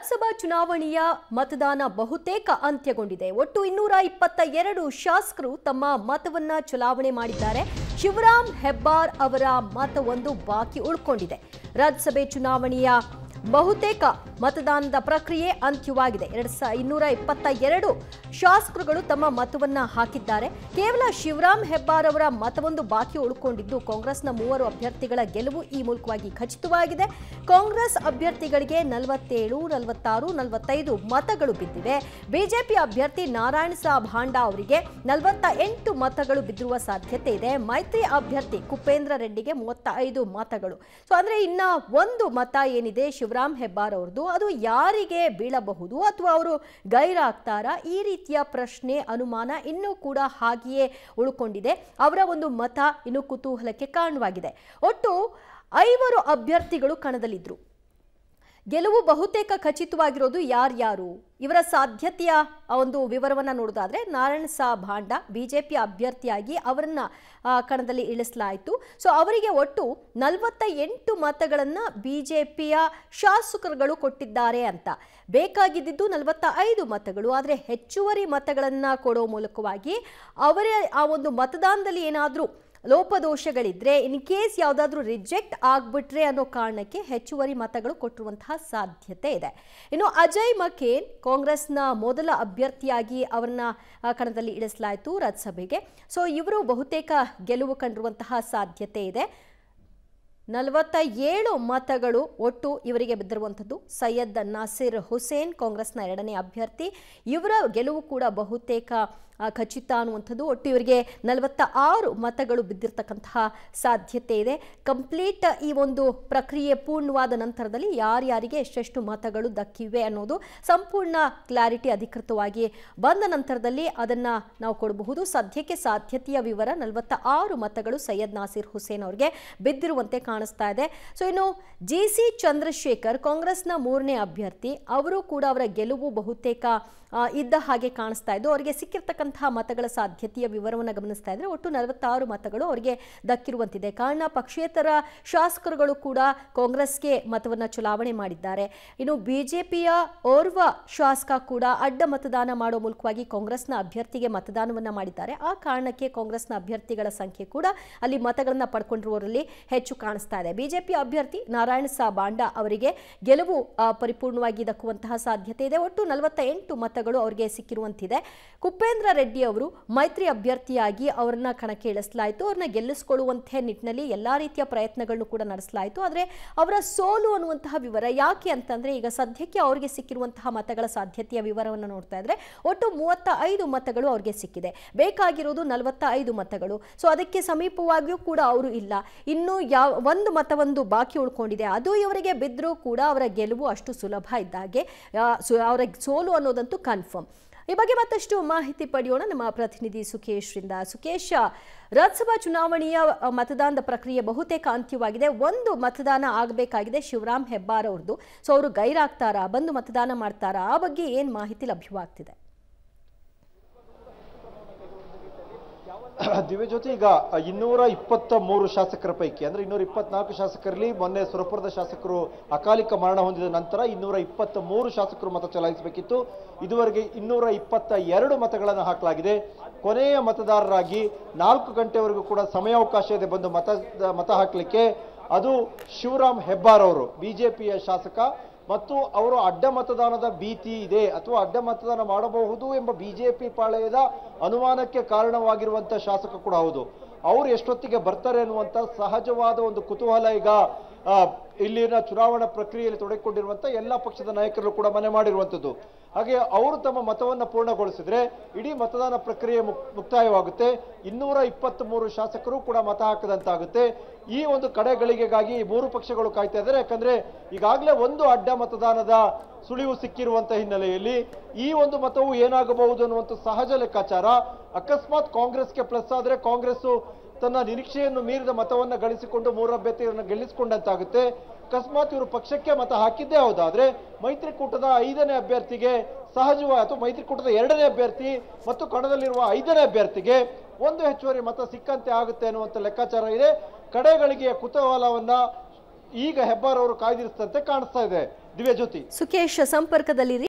ಲೋಕಸಭಾ ಚುನಾವಣೆಯ ಮತದಾನ ಬಹುತೇಕ ಅಂತ್ಯಗೊಂಡಿದೆ ಒಟ್ಟು ಇನ್ನೂರ ಇಪ್ಪತ್ತ ಎರಡು ಶಾಸಕರು ತಮ್ಮ ಮತವನ್ನ ಚಲಾವಣೆ ಮಾಡಿದ್ದಾರೆ ಶಿವರಾಮ್ ಹೆಬ್ಬಾರ್ ಅವರ ಮತವೊಂದು ಬಾಕಿ ಉಳ್ಕೊಂಡಿದೆ ರಾಜ್ಯಸಭೆ ಚುನಾವಣೆಯ ಬಹುತೇಕ ಮತದಾನದ ಪ್ರಕ್ರಿಯೆ ಅಂತ್ಯವಾಗಿದೆ ಎರಡು ಇನ್ನೂರ ಇಪ್ಪತ್ತ ಎರಡು ಶಾಸಕರುಗಳು ತಮ್ಮ ಮತವನ್ನು ಹಾಕಿದ್ದಾರೆ ಕೇವಲ ಶಿವರಾಮ್ ಹೆಬ್ಬಾರ್ ಅವರ ಮತವೊಂದು ಬಾಕಿ ಉಳ್ಕೊಂಡಿದ್ದು ಕಾಂಗ್ರೆಸ್ನ ಮೂವರು ಅಭ್ಯರ್ಥಿಗಳ ಗೆಲುವು ಈ ಮೂಲಕವಾಗಿ ಖಚಿತವಾಗಿದೆ ಕಾಂಗ್ರೆಸ್ ಅಭ್ಯರ್ಥಿಗಳಿಗೆ ನಲವತ್ತೇಳು ನಲವತ್ತಾರು ನಲವತ್ತೈದು ಮತಗಳು ಬಿದ್ದಿವೆ ಬಿಜೆಪಿ ಅಭ್ಯರ್ಥಿ ನಾರಾಯಣ ಸಾಬ್ ಭಾಂಡಾ ಅವರಿಗೆ ನಲವತ್ತ ಎಂಟು ಮತಗಳು ಬಿದ್ದಿರುವ ಸಾಧ್ಯತೆ ಇದೆ ಮೈತ್ರಿ ಅಭ್ಯರ್ಥಿ ಕುಪೇಂದ್ರ ರೆಡ್ಡಿಗೆ ಮೂವತ್ತ ಐದು ಮತಗಳು ಸೊ ಅಂದ್ರೆ ಇನ್ನ ಒಂದು ಮತ ಏನಿದೆ ಶಿವ ಶಿವರಾಮ್ ಹೆಬ್ಬಾರ್ ಅವ್ರದ್ದು ಅದು ಯಾರಿಗೆ ಬೀಳಬಹುದು ಅಥವಾ ಅವರು ಗೈರಾಗ್ತಾರಾ ಈ ರೀತಿಯ ಪ್ರಶ್ನೆ ಅನುಮಾನ ಇನ್ನೂ ಕೂಡ ಹಾಗೆಯೇ ಉಳ್ಕೊಂಡಿದೆ ಅವರ ಒಂದು ಮತ ಇನ್ನು ಕುತೂಹಲಕ್ಕೆ ಕಾರಣವಾಗಿದೆ ಒಟ್ಟು ಐವರು ಅಭ್ಯರ್ಥಿಗಳು ಕಣದಲ್ಲಿದ್ದರು ಗೆಲುವು ಬಹುತೇಕ ಖಚಿತವಾಗಿರೋದು ಯಾರ್ಯಾರು ಇವರ ಸಾಧ್ಯತೆಯ ಒಂದು ವಿವರವನ್ನು ನೋಡೋದಾದರೆ ನಾರಾಯಣ ಸಾ ಭಾಂಡ ಬಿಜೆಪಿ ಅಭ್ಯರ್ಥಿಯಾಗಿ ಅವರನ್ನು ಕಣದಲ್ಲಿ ಇಳಿಸಲಾಯಿತು ಸೊ ಅವರಿಗೆ ಒಟ್ಟು ನಲವತ್ತ ಎಂಟು ಮತಗಳನ್ನು ಬಿಜೆಪಿಯ ಶಾಸಕರುಗಳು ಕೊಟ್ಟಿದ್ದಾರೆ ಅಂತ ಬೇಕಾಗಿದ್ದು ನಲವತ್ತ ಐದು ಮತಗಳು ಆದರೆ ಹೆಚ್ಚುವರಿ ಮತಗಳನ್ನು ಕೊಡೋ ಮೂಲಕವಾಗಿ ಅವರೇ ಆ ಒಂದು ಮತದಾನದಲ್ಲಿ ಏನಾದರೂ ಲೋಪದೋಷಗಳಿದ್ರೆ ಇನ್ ಕೇಸ್ ಯಾವುದಾದ್ರೂ ರಿಜೆಕ್ಟ್ ಆಗ್ಬಿಟ್ರೆ ಅನ್ನೋ ಕಾರಣಕ್ಕೆ ಹೆಚ್ಚುವರಿ ಮತಗಳು ಕೊಟ್ಟಿರುವಂತಹ ಸಾಧ್ಯತೆ ಇದೆ ಇನ್ನು ಅಜಯ್ ಮಕೇನ್ ಕಾಂಗ್ರೆಸ್ನ ಮೊದಲ ಅಭ್ಯರ್ಥಿಯಾಗಿ ಅವರನ್ನ ಕಣದಲ್ಲಿ ಇಳಿಸಲಾಯಿತು ರಾಜ್ಯಸಭೆಗೆ ಸೊ ಇವರು ಬಹುತೇಕ ಗೆಲುವು ಕಂಡಿರುವಂತಹ ಸಾಧ್ಯತೆ ಇದೆ ನಲವತ್ತ ಏಳು ಮತಗಳು ಒಟ್ಟು ಇವರಿಗೆ ಬಿದ್ದಿರುವಂಥದ್ದು ಸೈಯದ್ ನಾಸಿರ್ ಹುಸೇನ್ ಕಾಂಗ್ರೆಸ್ನ ಎರಡನೇ ಅಭ್ಯರ್ಥಿ ಇವರ ಗೆಲುವು ಕೂಡ ಬಹುತೇಕ ಖಚಿತ ಅನ್ನುವಂಥದ್ದು ಒಟ್ಟು ಇವರಿಗೆ ನಲವತ್ತ ಆರು ಮತಗಳು ಬಿದ್ದಿರ್ತಕ್ಕಂತಹ ಸಾಧ್ಯತೆ ಇದೆ ಕಂಪ್ಲೀಟ್ ಈ ಒಂದು ಪ್ರಕ್ರಿಯೆ ಪೂರ್ಣವಾದ ನಂತರದಲ್ಲಿ ಯಾರ್ಯಾರಿಗೆ ಎಷ್ಟೆಷ್ಟು ಮತಗಳು ದಕ್ಕಿವೆ ಅನ್ನೋದು ಸಂಪೂರ್ಣ ಕ್ಲಾರಿಟಿ ಅಧಿಕೃತವಾಗಿ ಬಂದ ನಂತರದಲ್ಲಿ ಅದನ್ನು ನಾವು ಕೊಡಬಹುದು ಸದ್ಯಕ್ಕೆ ಸಾಧ್ಯತೆಯ ವಿವರ ನಲವತ್ತ ಆರು ಮತಗಳು ಸೈಯದ್ ನಾಸಿರ್ ಹುಸೇನ್ ಅವರಿಗೆ ಬಿದ್ದಿರುವಂತೆ ಕಾಣಿಸ್ತಾ ಇದೆ ಸೊ ಇನ್ನು ಜಿ ಸಿ ಚಂದ್ರಶೇಖರ್ ಕಾಂಗ್ರೆಸ್ನ ಮೂರನೇ ಅಭ್ಯರ್ಥಿ ಅವರು ಕೂಡ ಅವರ ಗೆಲುವು ಬಹುತೇಕ ಇದ್ದ ಹಾಗೆ ಕಾಣಿಸ್ತಾ ಇದ್ದು ಅವರಿಗೆ ಸಿಕ್ಕಿರ್ತಕ್ಕಂತಹ ಮತಗಳ ಸಾಧ್ಯತೆಯ ವಿವರವನ್ನು ಗಮನಿಸ್ತಾ ಇದ್ದರೆ ಒಟ್ಟು ನಲವತ್ತಾರು ಮತಗಳು ಅವರಿಗೆ ದಕ್ಕಿರುವಂತಿದೆ ಕಾರಣ ಪಕ್ಷೇತರ ಶಾಸಕರುಗಳು ಕೂಡ ಕಾಂಗ್ರೆಸ್ಗೆ ಮತವನ್ನು ಚಲಾವಣೆ ಮಾಡಿದ್ದಾರೆ ಇನ್ನು ಬಿಜೆಪಿಯ ಓರ್ವ ಶಾಸಕ ಕೂಡ ಅಡ್ಡ ಮತದಾನ ಮಾಡುವ ಮೂಲಕವಾಗಿ ಕಾಂಗ್ರೆಸ್ನ ಅಭ್ಯರ್ಥಿಗೆ ಮತದಾನವನ್ನು ಮಾಡಿದ್ದಾರೆ ಆ ಕಾರಣಕ್ಕೆ ಕಾಂಗ್ರೆಸ್ನ ಅಭ್ಯರ್ಥಿಗಳ ಸಂಖ್ಯೆ ಕೂಡ ಅಲ್ಲಿ ಮತಗಳನ್ನು ಪಡ್ಕೊಂಡಿರುವವರಲ್ಲಿ ಹೆಚ್ಚು ಕಾಣಿಸ್ತಾ ಇದೆ ಬಿಜೆಪಿ ಅಭ್ಯರ್ಥಿ ನಾರಾಯಣ ಸಾ ಬಾಂಡ ಅವರಿಗೆ ಗೆಲುವು ಪರಿಪೂರ್ಣವಾಗಿ ದಕ್ಕುವಂತಹ ಸಾಧ್ಯತೆ ಇದೆ ಒಟ್ಟು ನಲವತ್ತ ಎಂಟು ಮತ ಮತಗಳು ಅವರಿಗೆ ಸಿಕ್ಕಿರುವಂತಿದೆ ಕುಪೇಂದ್ರ ರೆಡ್ಡಿ ಅವರು ಮೈತ್ರಿ ಅಭ್ಯರ್ಥಿಯಾಗಿ ಅವರನ್ನ ಕಣಕ್ಕೆ ಇಳಿಸಲಾಯಿತು ಅವ್ರನ್ನ ಗೆಲ್ಲಿಸಿಕೊಳ್ಳುವಂತಹ ನಿಟ್ಟಿನಲ್ಲಿ ಎಲ್ಲಾ ರೀತಿಯ ಪ್ರಯತ್ನಗಳನ್ನು ಕೂಡ ನಡೆಸಲಾಯಿತು ಆದರೆ ಅವರ ಸೋಲು ಅನ್ನುವಂತಹ ವಿವರ ಯಾಕೆ ಅಂತಂದ್ರೆ ಈಗ ಸದ್ಯಕ್ಕೆ ಅವರಿಗೆ ಸಿಕ್ಕಿರುವಂತಹ ಮತಗಳ ಸಾಧ್ಯತೆಯ ವಿವರವನ್ನು ನೋಡ್ತಾ ಇದ್ರೆ ಒಟ್ಟು ಮೂವತ್ತ ಐದು ಮತಗಳು ಅವ್ರಿಗೆ ಸಿಕ್ಕಿದೆ ಬೇಕಾಗಿರೋದು ನಲವತ್ತ ಐದು ಮತಗಳು ಸೊ ಅದಕ್ಕೆ ಸಮೀಪವಾಗಿಯೂ ಕೂಡ ಅವರು ಇಲ್ಲ ಇನ್ನು ಯಾವ ಒಂದು ಮತವೊಂದು ಬಾಕಿ ಉಳ್ಕೊಂಡಿದೆ ಅದು ಇವರಿಗೆ ಬಿದ್ದರೂ ಕೂಡ ಅವರ ಗೆಲುವು ಅಷ್ಟು ಸುಲಭ ಇದ್ದಾಗೆ ಅವರ ಸೋಲು ಅನ್ನೋದಂತೂ ಕನ್ಫರ್ಮ್ ಈ ಬಗ್ಗೆ ಮತ್ತಷ್ಟು ಮಾಹಿತಿ ಪಡೆಯೋಣ ನಮ್ಮ ಪ್ರತಿನಿಧಿ ಸುಖೇಶ್ ರಿಂದ ಸುಖೇಶ್ ರಾಜ್ಯಸಭಾ ಚುನಾವಣೆಯ ಮತದಾನದ ಪ್ರಕ್ರಿಯೆ ಬಹುತೇಕ ಅಂತ್ಯವಾಗಿದೆ ಒಂದು ಮತದಾನ ಆಗಬೇಕಾಗಿದೆ ಶಿವರಾಮ್ ಹೆಬ್ಬಾರ್ ಅವ್ರದ್ದು ಸೊ ಅವರು ಗೈರಾಗ್ತಾರಾ ಬಂದು ಮತದಾನ ಮಾಡ್ತಾರಾ ಆ ಬಗ್ಗೆ ಏನು ಮಾಹಿತಿ ಲಭ್ಯವಾಗ್ತಿದೆ ದಿವ್ಯಜ್ಯೋತಿ ಈಗ ಇನ್ನೂರ ಇಪ್ಪತ್ತ ಮೂರು ಶಾಸಕರ ಪೈಕಿ ಅಂದ್ರೆ ಇನ್ನೂರ ಇಪ್ಪತ್ನಾಲ್ಕು ಶಾಸಕರಲ್ಲಿ ಮೊನ್ನೆ ಸುರಪುರದ ಶಾಸಕರು ಅಕಾಲಿಕ ಮರಣ ಹೊಂದಿದ ನಂತರ ಇನ್ನೂರ ಇಪ್ಪತ್ತ ಮೂರು ಶಾಸಕರು ಮತ ಚಲಾಯಿಸಬೇಕಿತ್ತು ಇದುವರೆಗೆ ಇನ್ನೂರ ಇಪ್ಪತ್ತ ಎರಡು ಮತಗಳನ್ನು ಹಾಕಲಾಗಿದೆ ಕೊನೆಯ ಮತದಾರರಾಗಿ ನಾಲ್ಕು ಗಂಟೆವರೆಗೂ ಕೂಡ ಸಮಯಾವಕಾಶ ಇದೆ ಬಂದು ಮತ ಮತ ಹಾಕಲಿಕ್ಕೆ ಅದು ಶಿವರಾಮ್ ಹೆಬ್ಬಾರ್ ಅವರು ಬಿಜೆಪಿಯ ಶಾಸಕ ಮತ್ತು ಅವರು ಅಡ್ಡ ಮತದಾನದ ಭೀತಿ ಇದೆ ಅಥವಾ ಅಡ್ಡ ಮತದಾನ ಮಾಡಬಹುದು ಎಂಬ ಬಿ ಜೆ ಪಿ ಪಾಳೆಯದ ಅನುಮಾನಕ್ಕೆ ಕಾರಣವಾಗಿರುವಂತಹ ಶಾಸಕ ಕೂಡ ಹೌದು ಅವರು ಎಷ್ಟೊತ್ತಿಗೆ ಬರ್ತಾರೆ ಅನ್ನುವಂಥ ಸಹಜವಾದ ಒಂದು ಕುತೂಹಲ ಈಗ ಇಲ್ಲಿನ ಚುನಾವಣಾ ಪ್ರಕ್ರಿಯೆಯಲ್ಲಿ ತೊಡಗಿಕೊಂಡಿರುವಂತಹ ಎಲ್ಲ ಪಕ್ಷದ ನಾಯಕರು ಕೂಡ ಮನೆ ಮಾಡಿರುವಂಥದ್ದು ಹಾಗೆ ಅವರು ತಮ್ಮ ಮತವನ್ನು ಪೂರ್ಣಗೊಳಿಸಿದ್ರೆ ಇಡೀ ಮತದಾನ ಪ್ರಕ್ರಿಯೆ ಮುಕ್ತಾಯವಾಗುತ್ತೆ ಇನ್ನೂರ ಮೂರು ಶಾಸಕರು ಕೂಡ ಮತ ಹಾಕದಂತಾಗುತ್ತೆ ಈ ಒಂದು ಕಡೆಗಳಿಗೆಗಾಗಿ ಮೂರು ಪಕ್ಷಗಳು ಕಾಯ್ತಾ ಇದ್ದಾರೆ ಯಾಕಂದ್ರೆ ಈಗಾಗಲೇ ಒಂದು ಅಡ್ಡ ಮತದಾನದ ಸುಳಿವು ಸಿಕ್ಕಿರುವಂತಹ ಹಿನ್ನೆಲೆಯಲ್ಲಿ ಈ ಒಂದು ಮತವು ಏನಾಗಬಹುದು ಅನ್ನುವಂಥ ಸಹಜ ಲೆಕ್ಕಾಚಾರ ಅಕಸ್ಮಾತ್ ಕಾಂಗ್ರೆಸ್ಗೆ ಪ್ಲಸ್ ಆದರೆ ಕಾಂಗ್ರೆಸ್ ತನ್ನ ನಿರೀಕ್ಷೆಯನ್ನು ಮೀರಿದ ಮತವನ್ನು ಗಳಿಸಿಕೊಂಡು ಮೂರು ಅಭ್ಯರ್ಥಿಗಳನ್ನು ಗೆಲ್ಲಿಸಿಕೊಂಡಂತಾಗುತ್ತೆ ಅಕಸ್ಮಾತ್ ಇವರು ಪಕ್ಷಕ್ಕೆ ಮತ ಹಾಕಿದ್ದೇ ಹೌದಾದ್ರೆ ಮೈತ್ರಿಕೂಟದ ಐದನೇ ಅಭ್ಯರ್ಥಿಗೆ ಸಹಜವಾಗಿ ಅಥವಾ ಮೈತ್ರಿಕೂಟದ ಎರಡನೇ ಅಭ್ಯರ್ಥಿ ಮತ್ತು ಕಣದಲ್ಲಿರುವ ಐದನೇ ಅಭ್ಯರ್ಥಿಗೆ ಒಂದು ಹೆಚ್ಚುವರಿ ಮತ ಸಿಕ್ಕಂತೆ ಆಗುತ್ತೆ ಅನ್ನುವಂಥ ಲೆಕ್ಕಾಚಾರ ಇದೆ ಕಡೆಗಳಿಗೆ ಕುತೂಹಲವನ್ನ ಈಗ ಹೆಬ್ಬಾರ್ ಅವರು ಕಾಯ್ದಿರಿಸಿದಂತೆ ಕಾಣಿಸ್ತಾ ಇದೆ ದಿವ್ಯಜ್ಯೋತಿ ಸುಖೇಶ್ ಸಂಪರ್ಕದಲ್ಲಿ